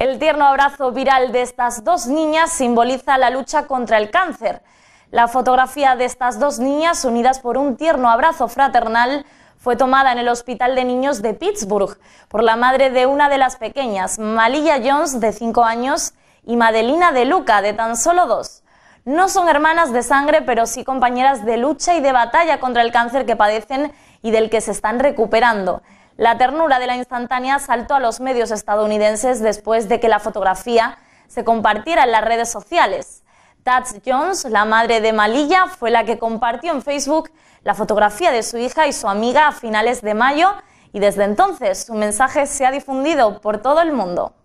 El tierno abrazo viral de estas dos niñas simboliza la lucha contra el cáncer. La fotografía de estas dos niñas unidas por un tierno abrazo fraternal fue tomada en el Hospital de Niños de Pittsburgh por la madre de una de las pequeñas, Malia Jones, de 5 años, y Madelina de Luca, de tan solo dos. No son hermanas de sangre, pero sí compañeras de lucha y de batalla contra el cáncer que padecen y del que se están recuperando. La ternura de la instantánea saltó a los medios estadounidenses después de que la fotografía se compartiera en las redes sociales. Tats Jones, la madre de Malilla, fue la que compartió en Facebook la fotografía de su hija y su amiga a finales de mayo y desde entonces su mensaje se ha difundido por todo el mundo.